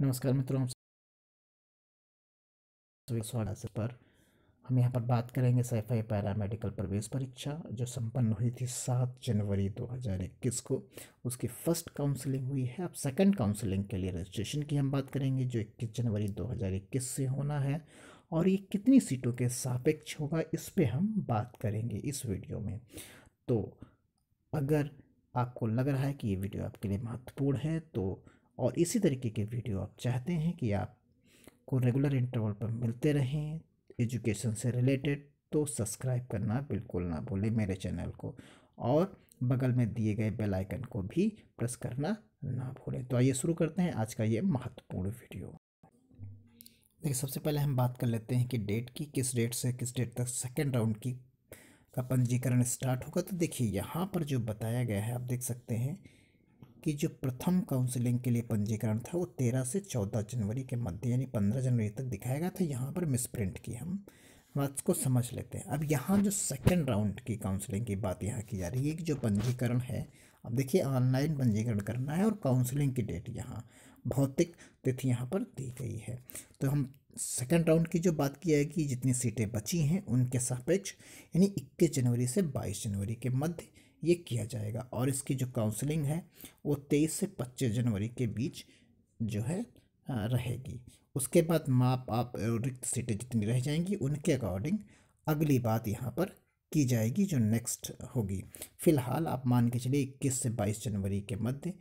नमस्कार मित्रों हम सभी स्वागत पर हम यहाँ पर बात करेंगे सैफ आई पैरामेडिकल प्रवेश परीक्षा जो संपन्न हुई थी सात जनवरी 2021 को उसकी फर्स्ट काउंसलिंग हुई है अब सेकंड काउंसलिंग के लिए रजिस्ट्रेशन की हम बात करेंगे जो इक्कीस जनवरी 2021 से होना है और ये कितनी सीटों के सापेक्ष होगा इस पर हम बात करेंगे इस वीडियो में तो अगर आपको लग रहा है कि ये वीडियो आपके लिए महत्वपूर्ण है तो और इसी तरीके के वीडियो आप चाहते हैं कि आपको रेगुलर इंटरवल पर मिलते रहें एजुकेशन से रिलेटेड तो सब्सक्राइब करना बिल्कुल ना भूलें मेरे चैनल को और बगल में दिए गए बेल आइकन को भी प्रेस करना ना भूलें तो आइए शुरू करते हैं आज का ये महत्वपूर्ण वीडियो देखिए सबसे पहले हम बात कर लेते हैं कि डेट की किस डेट से किस डेट तक सेकेंड राउंड की का पंजीकरण स्टार्ट होगा तो देखिए यहाँ पर जो बताया गया है आप देख सकते हैं कि जो प्रथम काउंसलिंग के लिए पंजीकरण था वो तेरह से चौदह जनवरी के मध्य यानी पंद्रह जनवरी तक दिखाया गया था यहाँ पर मिस प्रिंट की हम बात को समझ लेते हैं अब यहाँ जो सेकंड राउंड की काउंसलिंग की बात यहाँ की जा रही है कि जो पंजीकरण है अब देखिए ऑनलाइन पंजीकरण करना है और काउंसलिंग की डेट यहाँ भौतिक तिथि यहाँ पर दी गई है तो हम सेकंड राउंड की जो बात की जाएगी जितनी सीटें बची हैं उनके सापेक्ष यानी इक्कीस जनवरी से बाईस जनवरी के मध्य ये किया जाएगा और इसकी जो काउंसलिंग है वो तेईस से पच्चीस जनवरी के बीच जो है रहेगी उसके बाद माप आप रिक्त सीटें जितनी रह जाएंगी उनके अकॉर्डिंग अगली बात यहाँ पर की जाएगी जो नेक्स्ट होगी फ़िलहाल आप मान के चलिए इक्कीस से बाईस जनवरी के मध्य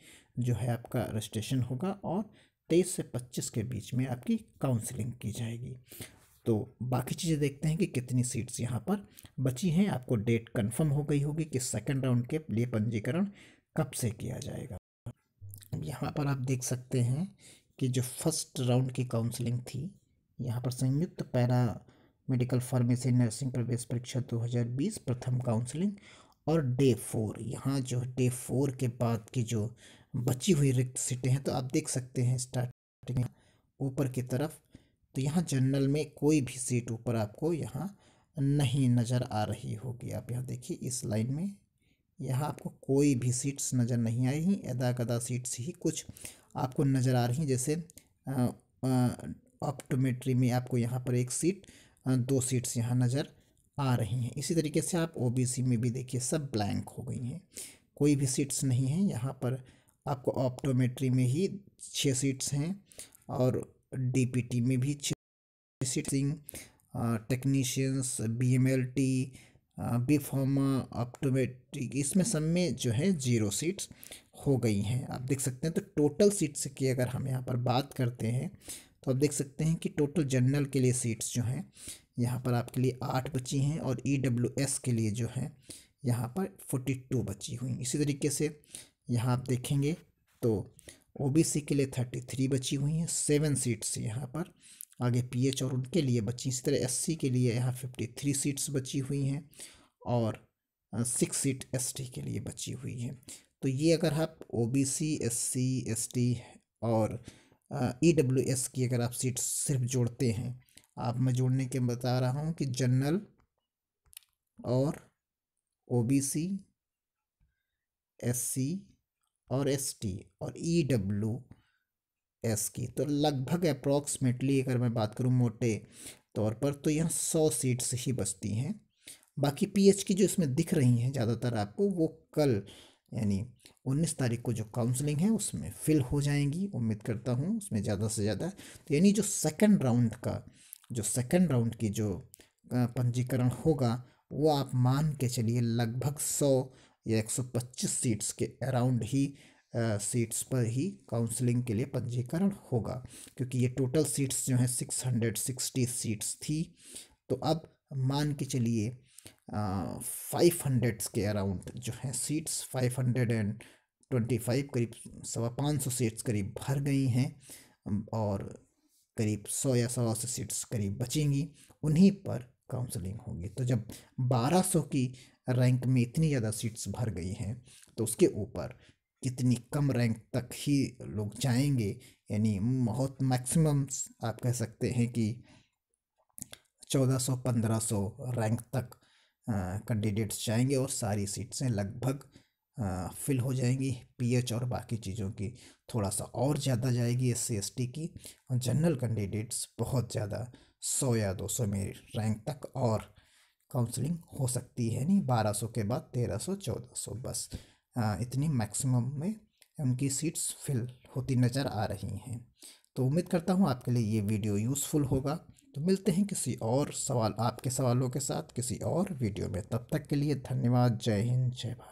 जो है आपका रजिस्ट्रेशन होगा और तेईस से पच्चीस के बीच में आपकी काउंसलिंग की जाएगी तो बाकी चीज़ें देखते हैं कि कितनी सीट्स यहाँ पर बची हैं आपको डेट कंफर्म हो गई होगी कि सेकंड राउंड के लिए पंजीकरण कब से किया जाएगा अब यहाँ पर आप देख सकते हैं कि जो फर्स्ट राउंड की काउंसलिंग थी यहाँ पर संयुक्त पैरा मेडिकल फार्मेसी नर्सिंग प्रवेश परीक्षा 2020 प्रथम काउंसलिंग और डे फोर यहाँ जो डे फोर के बाद की जो बची हुई रिक्त सीटें हैं तो आप देख सकते हैं स्टार्टिंग ऊपर की तरफ तो यहाँ जनरल में कोई भी सीट ऊपर आपको यहाँ नहीं नज़र आ रही होगी आप यहाँ देखिए इस लाइन में यहाँ आपको कोई भी सीट्स नज़र नहीं आई हैं अदा कदा सीट्स ही कुछ आपको नज़र आ रही हैं जैसे ऑप्टोमेट्री में आपको यहाँ पर एक सीट दो सीट्स यहाँ नज़र आ रही हैं इसी तरीके से आप ओबीसी में भी देखिए सब ब्लैंक हो गई हैं कोई भी सीट्स नहीं हैं यहाँ पर आपको ऑप्टोमेट्री में ही छः सीट्स हैं और डीपीटी में भी sitting technicians B M L T B pharma optometric इसमें सब में जो है जीरो सीट्स हो गई हैं आप देख सकते हैं तो टोटल सीट्स की अगर हम यहाँ पर बात करते हैं तो आप देख सकते हैं कि टोटल जनरल के लिए सीट्स जो हैं यहाँ पर आपके लिए आठ बची हैं और ई डब्ल्यू एस के लिए जो है यहाँ पर फोर्टी टू बची हुई इसी तरीके से यहाँ आप देखेंगे तो ओबीसी के लिए थर्टी थ्री बची हुई हैं सेवन सीट्स यहाँ पर आगे पीएच और उनके लिए बची इसी तरह एससी के लिए यहाँ फिफ्टी थ्री सीट्स बची हुई हैं और सिक्स सीट एसटी के लिए बची हुई हैं तो ये अगर आप O B C S C S T और ई डब्ल्यू एस की अगर आप सीट सिर्फ जोड़ते हैं आप मैं जोड़ने के बता रहा हूँ कि जनरल और ओ बी सी एस सी और एस टी और ई डब्ल्यू एस की तो लगभग अप्रोक्सीमेटली अगर मैं बात करूँ मोटे तौर पर तो यहाँ सौ सीट्स ही बचती हैं बाकी पी एच की जो इसमें दिख रही हैं ज़्यादातर आपको वो कल यानी उन्नीस तारीख को जो काउंसलिंग है उसमें फिल हो जाएंगी उम्मीद करता हूँ उसमें ज़्यादा से ज़्यादा तो यानी जो सेकंड राउंड का जो सेकंड राउंड की जो पंजीकरण होगा वो आप मान के चलिए लगभग सौ या 125 सीट्स के अराउंड ही आ, सीट्स पर ही काउंसलिंग के लिए पंजीकरण होगा क्योंकि ये टोटल सीट्स जो हैं 660 सीट्स थी तो अब मान के चलिए फाइव हंड्रेड्स के अराउंड जो हैं seats five hundred and twenty five करीब सवा पाँच सौ सीट्स करीब भर गई हैं और करीब सौ या सवा सौ सीट्स करीब बचेंगी उन्हीं पर काउंसलिंग होगी तो जब 1200 की रैंक में इतनी ज़्यादा सीट्स भर गई हैं तो उसके ऊपर कितनी कम रैंक तक ही लोग जाएंगे यानी बहुत मैक्सिमम आप कह सकते हैं कि 1400-1500 रैंक तक कैंडिडेट्स जाएंगे और सारी सीट्सें लगभग फिल हो जाएंगी पीएच और बाकी चीज़ों की थोड़ा सा और ज़्यादा जाएगी एस सी की और जनरल कैंडिडेट्स बहुत ज़्यादा सौ या दो सौ में रैंक तक और काउंसलिंग हो सकती है नहीं बारह सौ के बाद तेरह सौ चौदह सौ बस आ, इतनी मैक्सिमम में उनकी सीट्स फिल होती नज़र आ रही हैं तो उम्मीद करता हूँ आपके लिए ये वीडियो यूज़फुल होगा तो मिलते हैं किसी और सवाल आपके सवालों के साथ किसी और वीडियो में तब तक के लिए धन्यवाद जय हिंद जय भारत